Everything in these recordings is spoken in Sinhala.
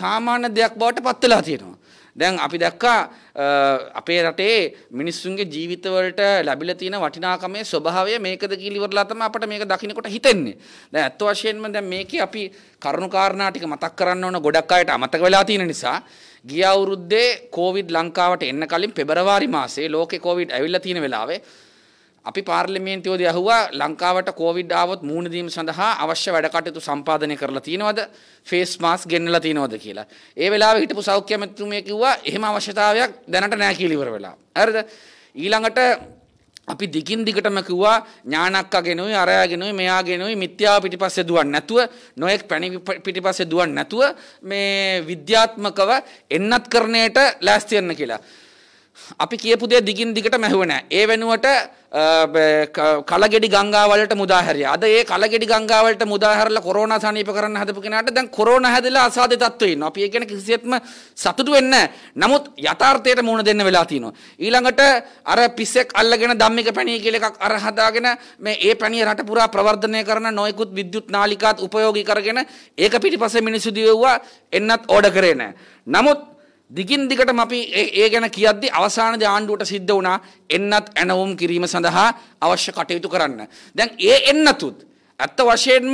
සාමාන්‍ය දෙයක් බවට පත් වෙලා තියෙනවා. දැන් අපි දැක්කා අපේ රටේ මිනිස්සුන්ගේ ජීවිතවලට ලැබිලා තියෙන වටිනාකමේ ස්වභාවය මේකද කියලා ඉවරලා තමයි අපිට මේක දකින්නකොට හිතෙන්නේ. දැන් අත්ත වශයෙන්ම දැන් මේකේ අපි කරුණාකාරණා ටික මතක් කරන්න ඕන ගොඩක් අයට අමතක වෙලා තියෙන නිසා ගිය අවුරුද්දේ කොවිඩ් ලංකාවට එන්න කලින් පෙබරවාරි මාසේ ලෝකේ කොවිඩ් ඇවිල්ලා තියෙන වෙලාවේ අපි පාර්ලිමේන්තුවේදී අහුවා ලංකාවට කොවිඩ් ආවොත් මූණ දීම සඳහා අවශ්‍ය වැඩ කටයුතු සම්පාදනය කරලා තියෙනවද? ෆේස් මාස්ක් ගෙන්නලා තියෙනවද කියලා. ඒ වෙලාවේ හිටපු සෞඛ්‍ය මැතිතුමිය කිව්වා එහෙම අවශ්‍යතාවයක් දැනට නැහැ කියලා ඉවර වෙලා. හරිද? ඊළඟට අපි දිගින් දිගටම කිව්වා ඥානක්කගෙනුයි අරයාගෙනුයි මෙයාගෙනුයි මිත්‍යාව පිටිපස්සේ දුවන්නේ නැතුව නොඑක් පැණි පිටිපස්සේ දුවන්නේ නැතුව මේ විද්‍යාත්මකව එන්නත් කරණයට ලෑස්ති වෙන්න කියලා. අපි කියපු දේ දිගින් දිගට මැහුව නෑ. ඒ වෙනුවට කලගෙඩි ගංගාවලට මුදාහැරිය. අද ඒ කලගෙඩි ගංගාවලට මුදාහැරලා කොරෝනා සනීප කරන්න හදපු කෙනාට දැන් කොරෝනා හැදිලා අසාධ්‍ය තත්ත්වෙ ඉන්නවා. අපි ඒ ගැන කිසිසේත්ම සතුටු වෙන්නේ නෑ. නමුත් යථාර්ථයට මුහුණ දෙන්න වෙලා තියෙනවා. ඊළඟට අර පිස්සෙක් අල්ලගෙන ධම්මික පැණිය කියලා එකක් අර හදාගෙන මේ ඒ පැණිය රට පුරා ප්‍රවර්ධනය කරන නොයෙකුත් විද්‍යුත් නාලිකාත් උපයෝගී කරගෙන ඒක පිටිපස්සේ මිනිස්සු දිවෙව්වා එන්නත් ඕඩර් කරේ නෑ. නමුත් දිගින් දිගටම අපි ඒ ගැන කියද්දි අවසානයේ ආණ්ඩුවට සිද්ධ වුණා එන්නත් ඇනවුම් කිරීම සඳහා අවශ්‍ය කටයුතු කරන්න. දැන් ඒ එන්නතුත් ඇත්ත වශයෙන්ම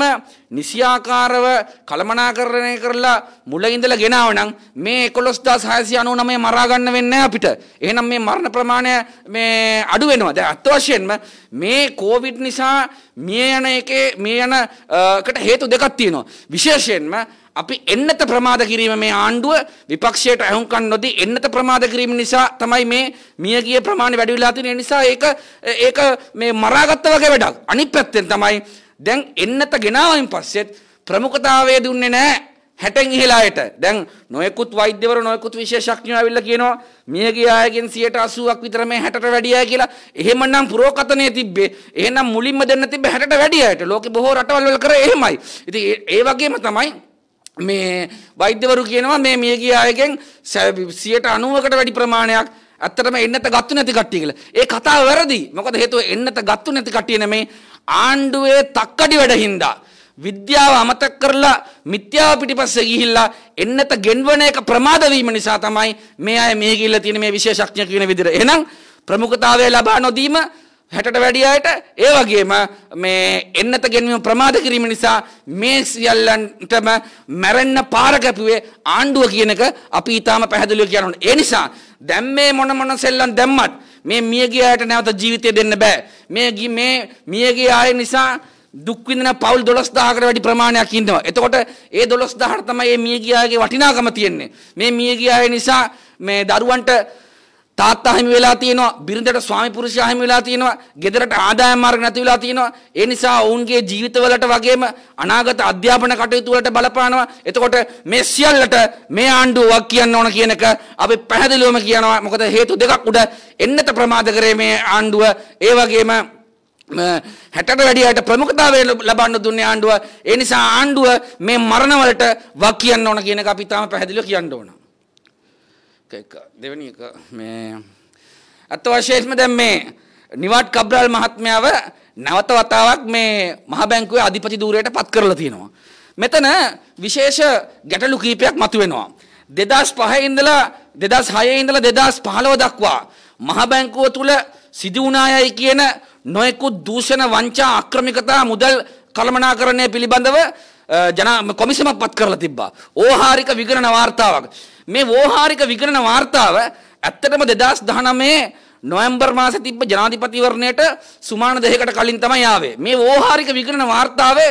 නිසියාකාරව කළමනාකරණය කරලා මුල ඉඳලා ගෙනාව නම් මේ 11699 මරා ගන්න වෙන්නේ අපිට. එහෙනම් මේ මරණ ප්‍රමාණය මේ අඩු වෙනවා. දැන් අත් වශයෙන්ම මේ කොවිඩ් නිසා මිය යන එකේ මිය යනකට හේතු දෙකක් තියෙනවා. විශේෂයෙන්ම අපි එන්නත ප්‍රමාද කිරීම මේ ආණ්ඩුව විපක්ෂයට ඇහුම්කන් නොදී එන්නත ප්‍රමාද කිරීම නිසා තමයි මේ මියගිය ප්‍රමාණය වැඩි වෙලා තියෙන නිසා ඒක ඒක මේ මරාගත්ත වගේ වැඩක්. අනිත් පැත්තෙන් තමයි දැන් එන්නත ගෙනාවෙන් පස්සෙත් ප්‍රමුඛතාවය දුන්නේ නැහැ හැටෙන් ඉහලායට දැන් නොයෙකුත් වෛද්‍යවරු නොයෙකුත් විශේෂඥයෝ ඇවිල්ලා කියනවා මියගිය අයගෙන් 80ක් විතර මේ 60ට වැඩි අය කියලා. එහෙමනම් පුරෝකතනේ තිබ්බේ. එහෙනම් මුලින්ම දෙන්න තිබ්බේ 60ට වැඩි අයට. ලෝකේ බොහෝ රටවල් වල කරේ එහෙමයි. ඉතින් ඒ වගේම තමයි මේ වෛද්‍යවරු කියනවා මේ මියගිය අයගෙන් 90%කට වැඩි ප්‍රමාණයක් ඇත්තටම එන්නත ගත්තු නැති කට්ටිය කියලා. ඒ කතාව වැරදි. මොකද හේතුව එන්නත ගත්තු නැති කට්ටිය නෙමේ ආණ්ඩුවේ තක්කඩි වැඩ හින්දා විද්‍යාව අමතක කරලා මිත්‍යාව පිටිපස්සේ ගිහිල්ලා එන්නත ගෙන්වන එක ප්‍රමාද වීම නිසා තමයි මේ අය මේ ගිහිල්ලා තියෙන මේ විශේෂඥ කියන විදිහට. එහෙනම් ප්‍රමුඛතාවය ලබා නොදීම හැටට වැඩියට ඒ වගේම මේ එන්නත ගැනීම ප්‍රමාද කිරීම නිසා මේ සියල්ලන්ටම මැරෙන්න පාර කැපුවේ ආණ්ඩුව කියන එක අපි ඊටාම පැහැදිලිව කියනවා. ඒ නිසා දැන් මේ මොන මොන සෙල්ලම් දැම්මත් මේ මියගිය අයට නැවත ජීවිතය දෙන්න බෑ. මේ මේ මියගිය අය නිසා දුක් විඳින පවුල් 12000කට වැඩි ප්‍රමාණයක් ඉන්නවා. එතකොට ඒ 12000ට තමයි මේ මියගියාගේ වටිනාකම තියෙන්නේ. මේ මියගියාය නිසා මේ දරුවන්ට තාත්තා හිමි වෙලා තියෙනවා බිරිඳට ස්වාමි පුරුෂයා හිමි වෙලා තියෙනවා ගෙදරට ආදායම් මාර්ග නැති වෙලා තියෙනවා ඒ නිසා ඔවුන්ගේ ජීවිතවලට වගේම අනාගත අධ්‍යාපන කටයුතු වලට බලපානවා එතකොට මේ සියල්ලට මේ ආණ්ඩුවක් කියන්න ඕන කියන එක අපි පැහැදිලිවම කියනවා මොකද හේතු දෙකක් උඩ එන්නත ප්‍රමාද කරේ මේ ආණ්ඩුව ඒ වගේම හැටට වැඩියට ප්‍රමුඛතාවය ලබන්න දුන්නේ ආණ්ඩුව ඒ නිසා ආණ්ඩුව මේ මරණවලට වක් කියන්න ඕන කියන එක අපි තාම පැහැදිලිව කියන්න ඕන එක දෙවැනි එක මේ අත්ත වශයෙන්ම දැන් මේ නිවාඩ් කබ්‍රාල් මහත්මයාව නැවත වතාවක් මේ මහ බැංකුවේ අධිපති ධූරයට පත් කරලා තියෙනවා. මෙතන විශේෂ ගැටලු කීපයක් මතුවෙනවා. 2005 ඉඳලා 2006 ඉඳලා 2015 දක්වා මහ බැංකුව තුල සිදු වුණායයි කියන නොයෙකුත් දූෂණ වංචා අක්‍රමිකතා මුදල් කළමනාකරණය පිළිබඳව ජන කොමිසමක් පත් කරලා තිබ්බා. ඕහාරික විගණන වාර්තාවක්. මේ වෝහාරික විගණන වාර්තාව ඇත්තටම 2019 නොවැම්බර් මාසේ තිබ්බ ජනාධිපතිවරණයට සුමාන දෙකකට කලින් තමයි ආවේ. මේ වෝහාරික විගණන වාර්තාවේ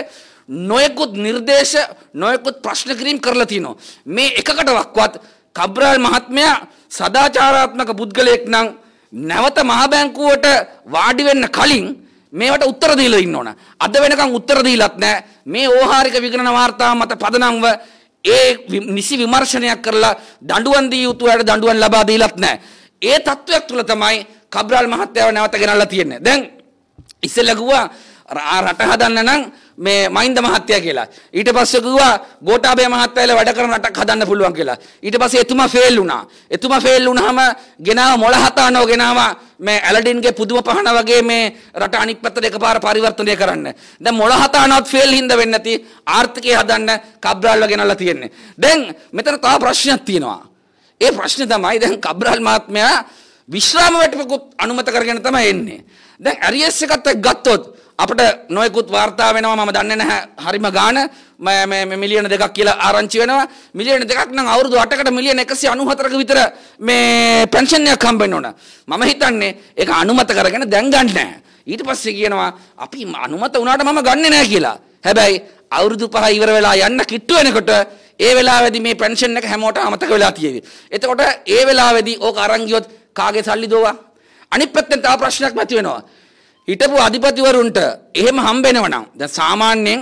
නොයෙකුත් නිර්දේශ නොයෙකුත් ප්‍රශ්න කිරීම් කරලා තිනවා. මේ එකකටවත් කබ්‍රාල් මහත්මයා සදාචාරාත්මක පුද්ගලයෙක් නම් නැවත මහ බැංකුවට වාඩි වෙන්න කලින් මේවට උත්තර දීලා ඉන්න ඕන. අද වෙනකන් උත්තර දීලත් නැහැ. මේ ඕහාරික විගණන වාර්තාව මත පදනම්ව ඒ නිසි විමර්ශනයක් කරලා දඬුවන් දී යුතු අයට දඬුවම් ලබා දීලත් නැහැ. ඒ තත්වයක් තුල තමයි කබ්‍රාල් මහත්තයාව නැවත ගෙනල්ලා තියෙන්නේ. දැන් ඉස්සෙල්ලා ගුවා රට හදන්න නම් මේ මයින්ද මහත්තයා කියලා. ඊට පස්සේ කිව්වා ගෝඨාභය මහත්තයල වැඩ කරන රටක් හදන්න පුළුවන් කියලා. ඊට පස්සේ එතුමා ෆේල් වුණා. එතුමා ෆේල් වුණාම ගෙනාව මොළ හතානෝ ගෙනාවා මේ ඇලඩින්ගේ පුදුම පහන වගේ මේ රට අනිත් පැත්තට එකපාර පරිවර්තනය කරන්න. දැන් මොළ හතානොත් ෆේල් හින්දා වෙන්නේ නැති ආර්ථිකය හදන්න කබ්‍රාල්ව ගෙනල්ලා තියෙන්නේ. දැන් මෙතන තව ප්‍රශ්නයක් තියෙනවා. ඒ ප්‍රශ්නේ තමයි දැන් කබ්‍රාල් මහත්මයා විශ්‍රාම වැටපකුත් අනුමත කරගෙන තමයි එන්නේ. දැන් ඇරියස් එකත් එක්ක ගත්තොත් අපට නොයකුත් වාර්තා වෙනවා මම දන්නේ නැහැ හරිම ගාන මේ මිලියන දෙකක් කියලා ආරංචි වෙනවා මිලියන දෙකක් නම් අවුරුදු 8කට මිලියන 194ක විතර මේ පෙන්ෂන් එකක් හම්බෙන්න ඕන මම හිතන්නේ ඒක අනුමත කරගෙන දැන් ගන්න ඊට පස්සේ කියනවා අපි අනුමත වුණාට මම ගන්නෙ නැහැ කියලා හැබැයි අවුරුදු පහ ඉවර වෙලා යන්න කිට්ටු වෙනකොට ඒ වෙලාවේදී මේ පෙන්ෂන් එක හැමෝටම අමතක වෙලා තියෙවි. එතකොට ඒ වෙලාවේදී ඕක අරන් ගියොත් කාගේ සල්ලි දෝවා? අනිත් පැත්තෙන් තව ප්‍රශ්නයක් ඇති වෙනවා. හිටපු අධිපතිවරුන්ට එහෙම හම්බෙනවනම් දැන් සාමාන්‍යයෙන්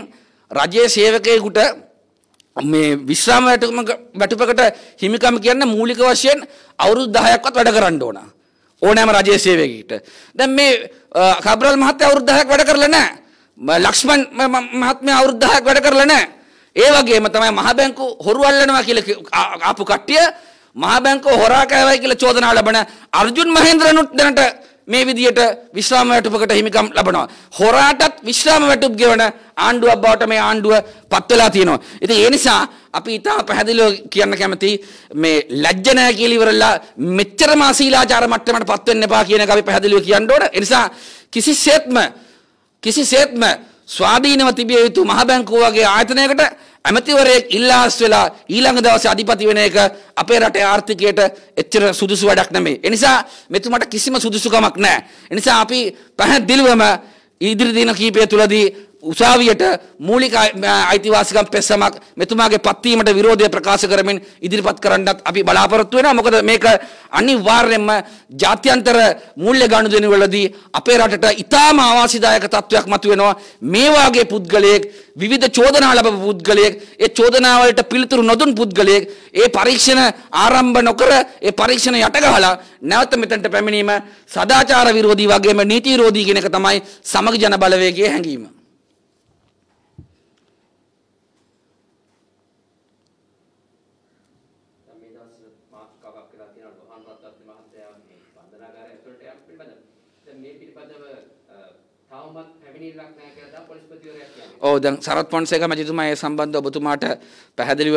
රජයේ සේවකයෙකුට මේ විශ්‍රාම වැටුපකට හිමිකම කියන්නේ මූලික වශයෙන් අවුරුදු 10ක්වත් වැඩ කරන්න ඕන. ඕනෑම රජයේ සේවකයෙකුට. දැන් මේ කබ්‍රල් මහත්තයා අවුරුදු 10ක් වැඩ කරලා නැහැ. ලක්ෂ්මන් මහත්මයා අවුරුදු 10ක් වැඩ කරලා නැහැ. ඒ වගේම තමයි මහ බැංකු හොරු අල්ලනවා කියලා ආපු කට්ටිය මහා බැංකුව හොරා කෑවයි කියලා චෝදනා ලබන අර්ජුන් මහේන්ද්‍රනුත් දැනට මේ විදියට විශ්‍රාම වැටුපකට හිමිකම් ලබනවා. හොරාටත් විශ්‍රාම වැටුප් ගෙවන ආණ්ඩුවක් බවට මේ ආණ්ඩුව පත් වෙලා තියෙනවා. ඉතින් ඒ නිසා අපි ඉතාම පැහැදිලිව කියන්න කැමති මේ ලැජ්ජ නැහැ කියලා ඉවරලා මෙච්චරම අශීලාචාර මට්ටමකට පත් වෙන්න එපා කියන එක අපි පැහැදිලිව කියන්න ඕන. ඒ නිසා කිසිසේත්ම කිසිසේත්ම ස්වාධීනව තිබිය යුතු මහ බැංකුව වගේ ආයතනයකට ඇමතිවරයෙක් ඉල්ලාස් වෙලා ඊළඟ දවසේ අධිපති වෙන එක අපේ රටේ ආර්ථිකයට එච්චර සුදුසු වැඩක් නෙමෙයි. ඒ නිසා මෙතුමට කිසිම සුදුසුකමක් නැහැ. ඒ නිසා අපි පැහැදිලිවම ඉදිරි දින කීපය තුලදී උසාවියට මූලික අයිතිවාසිකම් පෙස්සමක් මෙතුමාගේ පත්වීමට විරෝධය ප්‍රකාශ කරමින් ඉදිරිපත් කරන්නත් අපි බලාපොරොත්තු වෙනවා. මොකද මේක අනිවාර්යයෙන්ම ජාත්‍යන්තර මූල්‍ය ගනුදෙනුවලදී අපේ රටට ඉතාම ආවාසිදායක තත්වයක් මතුවෙනවා. මේ වාගේ පුද්ගලයෙක් විවිධ චෝදනා ලැබපු පුද්ගලයෙක්, ඒ චෝදනා වලට පිළිතුරු නොදුන් පුද්ගලයෙක්, ඒ පරීක්ෂණ ආරම්භ නොකර ඒ පරීක්ෂණ යටගහලා නැවත මෙතනට පැමිණීම සදාචාර විරෝධී වගේම නීති විරෝධී කියන එක තමයි සමග ජන බලවේගයේ හැඟීම. වහන්සේ මාතෘකාවක් කරලා තියෙනවා ලෝහන් රත්නත් මහත්තයා මේ වන්දනාගාරය ඇතුළට යාම පිළිබඳව. දැන් මේ පිළිබඳව තවමත් පැමිණිල්ලක් නැහැ කියලා දැන් පොලිස්පතිවරයා කියන්නේ. ඔව් දැන් සරත් පොන්සේක මැතිතුමා ඒ සම්බන්ධව ඔබතුමාට පැහැදිලිව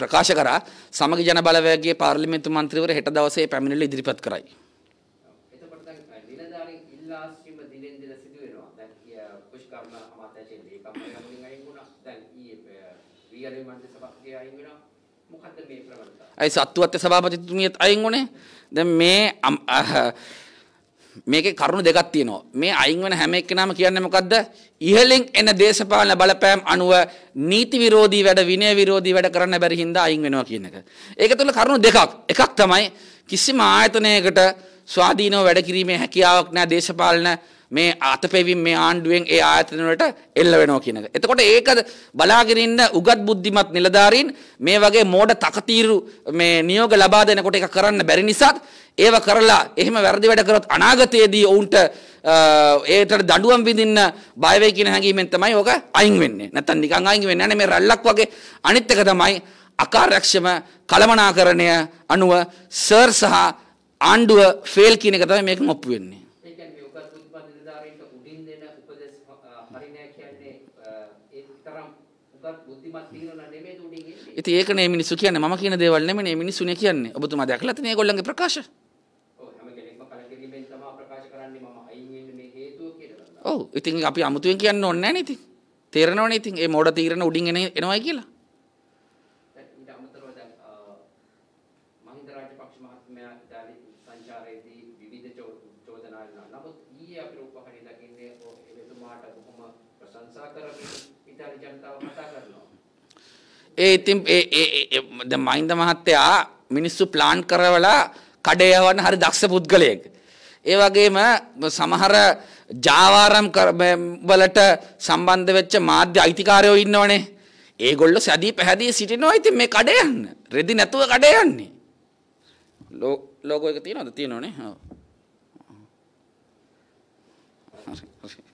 ප්‍රකාශ කරා සමගි ජන බලවේගයේ පාර්ලිමේන්තු මන්ත්‍රීවරු හෙට දවසේ පැමිණිල්ල ඉදිරිපත් කරයි. එතකොට දැන් නිලධාරීන් ඉල්ලා සිටීම දිනෙන් දින සිදු වෙනවා. දැන් කුෂ්කර්ම අමාත්‍යාංශයේ දීපම් ගමනින් අයින් වුණා. දැන් ඊයේ වීරේ මන්ත්‍රී සභාවේ අයින් වෙනවා. මොකද්ද මේ ප්‍රවණතාව? අයි සත්වත්ව සභාපතිතුමියත් අයින් උනේ. දැන් මේ මේකේ කරුණු දෙකක් තියෙනවා. මේ අයින් වෙන හැම එක්කෙනාම කියන්නේ මොකද්ද? ඉහළින් එන දේශපාලන බලපෑම් අනුව නීති විරෝධී වැඩ විනය විරෝධී වැඩ කරන්න බැරි හින්දා අයින් වෙනවා කියන එක. ඒක තුළ කරුණු දෙකක්. එකක් තමයි කිසිම ආයතනයකට ස්වාධීනව වැඩ කිරීමේ හැකියාවක් නැහැ දේශපාලන මේ අතපෙවින් මේ ආණ්ඩුවෙන් ඒ ආයතන වලට එල්ල වෙනවා කියන එක. එතකොට ඒකද බලාගෙන ඉන්න උගත් බුද්ධිමත් නිලධාරීන් මේ වගේ මෝඩ තකතිරු මේ නියෝග ලබා දෙනකොට ඒක කරන්න බැරි නිසා ඒව කරලා එහෙම වැරදි වැඩ කරොත් අනාගතයේදී ඔවුන්ට ඒකට දඬුවම් විඳින්න බය වෙයි කියන හැඟීමෙන් තමයි ඕක අයින් වෙන්නේ. නැත්තම් නිකන් අයින් වෙන්නේ නැහැ මේ රැල්ලක් වගේ. අනිත් එක තමයි අකාර්යක්ෂම කළමනාකරණය අනුව සර් සහ ආණ්ඩුව ෆේල් කියන එක තමයි මේක මොප්පු වෙන්නේ. ඉති ඒක නේ මිනිස්සු කියන්නේ මම කියන දේවල් නෙමෙයි මේ මිනිස්සු නේ කියන්නේ. ඔබතුමා දැකලා තියෙන ඒගොල්ලන්ගේ ප්‍රකාශ. ඔව් ඉතින් අපි අමුතුවෙන් කියන්න ඕනේ නැහැ නේ ඉතින්. තේරෙනවනේ ඉතින් මේ මෝඩ තීරණ උඩින් එන එනවයි කියලා. ප්‍රශංසා කරමින් ඉතාලි ජනතාව කතා කරනවා. ඒ ඉතින් ඒ ඒ දැන් මහින්ද මහත්තයා මිනිස්සු ප්ලාන් කරවලා කඩේ යවන්න හරි දක්ෂ පුද්ගලයෙක්. ඒ වගේම සමහර ජාවාරම් වලට සම්බන්ධ වෙච්ච මාධ්‍ය අයිතිකාරයෝ ඉන්නවනේ. ඒගොල්ලෝ සැදී පැහැදී සිටිනවා. ඉතින් මේ කඩේ යන්න. රෙදි නැතුව කඩේ යන්නේ. ලෝගෝ එක තියෙනවද? තියෙනවනේ. ඔව්. හරි. හරි.